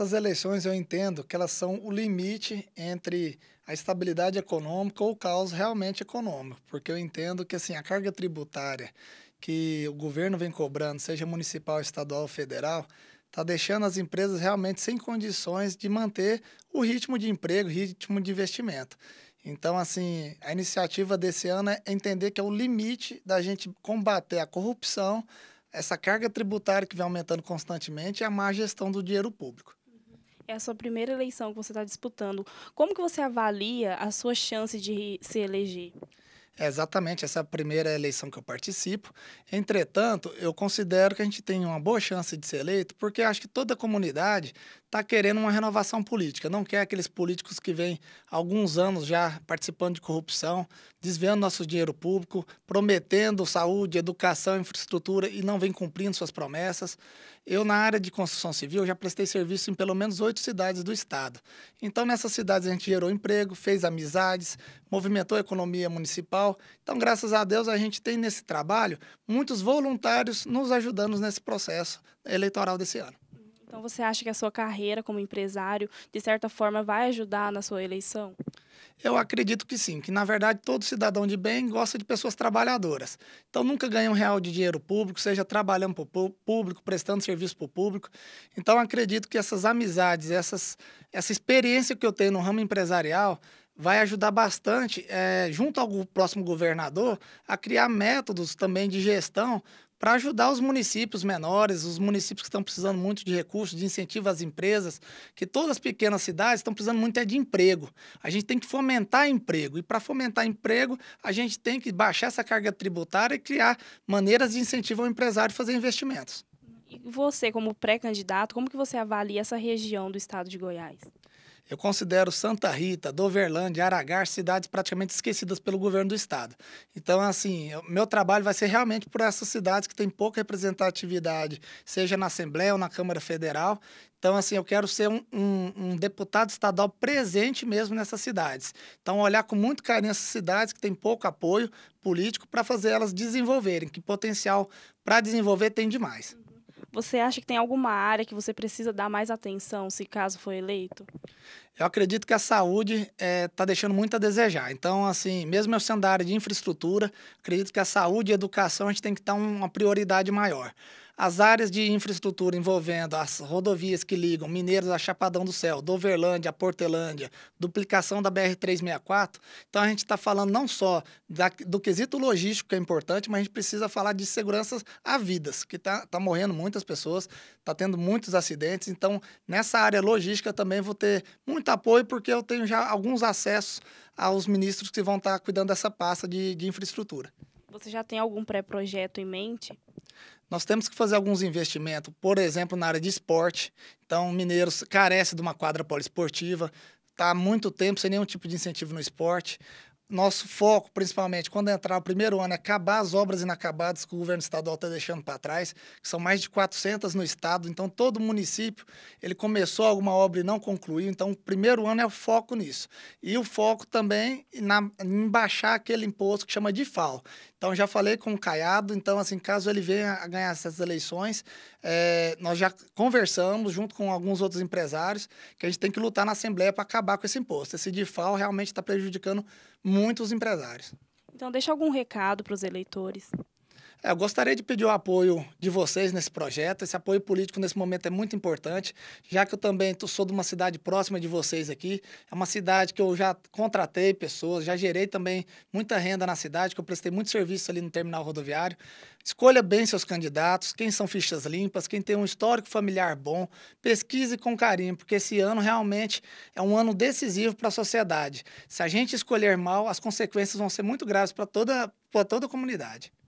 Essas eleições eu entendo que elas são o limite entre a estabilidade econômica ou o caos realmente econômico, porque eu entendo que assim a carga tributária que o governo vem cobrando, seja municipal, estadual ou federal, está deixando as empresas realmente sem condições de manter o ritmo de emprego, ritmo de investimento. Então, assim, a iniciativa desse ano é entender que é o limite da gente combater a corrupção, essa carga tributária que vem aumentando constantemente e a má gestão do dinheiro público é a sua primeira eleição que você está disputando. Como que você avalia a sua chance de se eleger? É exatamente, essa é a primeira eleição que eu participo. Entretanto, eu considero que a gente tem uma boa chance de ser eleito, porque acho que toda a comunidade está querendo uma renovação política, não quer aqueles políticos que vêm alguns anos já participando de corrupção, desviando nosso dinheiro público, prometendo saúde, educação, infraestrutura e não vem cumprindo suas promessas. Eu, na área de construção civil, já prestei serviço em pelo menos oito cidades do estado. Então, nessas cidades, a gente gerou emprego, fez amizades, movimentou a economia municipal então, graças a Deus, a gente tem nesse trabalho muitos voluntários nos ajudando nesse processo eleitoral desse ano. Então, você acha que a sua carreira como empresário, de certa forma, vai ajudar na sua eleição? Eu acredito que sim, que na verdade todo cidadão de bem gosta de pessoas trabalhadoras. Então nunca ganha um real de dinheiro público, seja trabalhando para o público, prestando serviço para o público. Então acredito que essas amizades, essas, essa experiência que eu tenho no ramo empresarial, vai ajudar bastante, é, junto ao próximo governador, a criar métodos também de gestão para ajudar os municípios menores, os municípios que estão precisando muito de recursos, de incentivo às empresas, que todas as pequenas cidades estão precisando muito é de emprego. A gente tem que fomentar emprego e para fomentar emprego, a gente tem que baixar essa carga tributária e criar maneiras de incentivo ao empresário fazer investimentos. E você, como pré-candidato, como que você avalia essa região do estado de Goiás? Eu considero Santa Rita, Doverlândia, Aragar cidades praticamente esquecidas pelo governo do estado. Então, assim, meu trabalho vai ser realmente por essas cidades que têm pouca representatividade, seja na Assembleia ou na Câmara Federal. Então, assim, eu quero ser um, um, um, deputado estadual presente mesmo nessas cidades. Então, olhar com muito carinho essas cidades que têm pouco apoio político para fazer elas desenvolverem, que potencial para desenvolver tem demais. Você acha que tem alguma área que você precisa dar mais atenção se caso for eleito? Eu acredito que a saúde está eh, é, deixando muito a desejar. Então, assim, mesmo eu sendo da área de infraestrutura, acredito que a saúde e a educação a gente tem que dar uma prioridade maior. As áreas de infraestrutura envolvendo as rodovias que ligam Mineiros a Chapadão do Céu, Overlândia a Portelândia, duplicação da BR-364. Então, a gente está falando não só da, do quesito logístico, que é importante, mas a gente precisa falar de seguranças a vidas, que está tá morrendo muitas pessoas, está tendo muitos acidentes. Então, nessa área logística também vou ter muito apoio, porque eu tenho já alguns acessos aos ministros que vão estar tá cuidando dessa pasta de, de infraestrutura. Você já tem algum pré-projeto em mente? nós temos que fazer alguns investimentos, por exemplo, na área de esporte. Então, Mineiros carece de uma quadra poliesportiva, está há muito tempo sem nenhum tipo de incentivo no esporte nosso foco, principalmente, quando entrar o primeiro ano, é acabar as obras inacabadas que o governo estadual está deixando para trás, que são mais de 400 no estado. Então, todo município, ele começou alguma obra e não concluiu. Então, o primeiro ano é o foco nisso. E o foco também na, em baixar aquele imposto que chama de FAO. Então, já falei com o Caiado. Então, assim, caso ele venha a ganhar essas eleições, é, nós já conversamos junto com alguns outros empresários que a gente tem que lutar na Assembleia para acabar com esse imposto. Esse DIFAL realmente está prejudicando muitos empresários. Então, deixa algum recado para os eleitores. É, eu gostaria de pedir o apoio de vocês nesse projeto. Esse apoio político nesse momento é muito importante, já que eu também sou de uma cidade próxima de vocês aqui. É uma cidade que eu já contratei pessoas, já gerei também muita renda na cidade, que eu prestei muito serviço ali no terminal rodoviário. Escolha bem seus candidatos, quem são fichas limpas, quem tem um histórico familiar bom. Pesquise com carinho, porque esse ano realmente é um ano decisivo para a sociedade. Se a gente escolher mal, as consequências vão ser muito graves para toda, toda a comunidade.